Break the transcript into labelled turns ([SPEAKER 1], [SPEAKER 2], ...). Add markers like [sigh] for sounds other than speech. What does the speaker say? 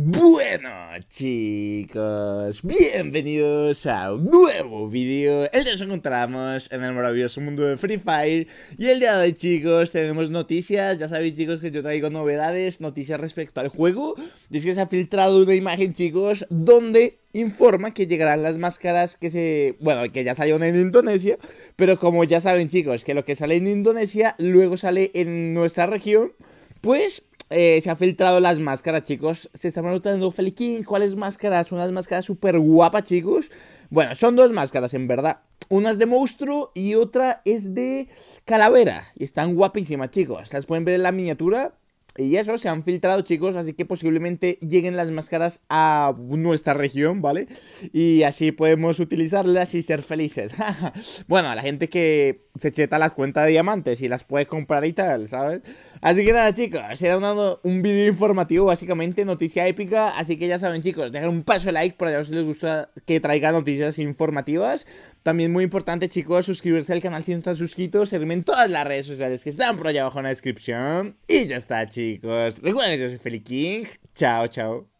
[SPEAKER 1] Bueno chicos, bienvenidos a un nuevo vídeo El día nos encontramos en el maravilloso mundo de Free Fire Y el día de hoy chicos tenemos noticias Ya sabéis chicos que yo traigo novedades, noticias respecto al juego Y es que se ha filtrado una imagen chicos donde informa que llegarán las máscaras que se... Bueno, que ya salieron en Indonesia Pero como ya saben chicos que lo que sale en Indonesia luego sale en nuestra región pues eh, se han filtrado las máscaras, chicos. Se están preguntando, Feliquín, ¿cuáles máscaras? Unas máscaras súper guapas, chicos. Bueno, son dos máscaras, en verdad. Una es de monstruo y otra es de calavera. Y están guapísimas, chicos. Las pueden ver en la miniatura. Y eso, se han filtrado, chicos, así que posiblemente lleguen las máscaras a nuestra región, ¿vale? Y así podemos utilizarlas y ser felices. [laughs] bueno, a la gente que se cheta las cuentas de diamantes y las puedes comprar y tal, ¿sabes? Así que nada, chicos, será dado un vídeo informativo, básicamente, noticia épica. Así que ya saben, chicos, Dejen un paso de like por allá si les gusta que traiga noticias informativas. También muy importante, chicos, suscribirse al canal si no están suscritos, seguirme en todas las redes sociales que están por allá abajo en la descripción. Y ya está, chicos. Recuerden, yo soy Feli King. Chao, chao.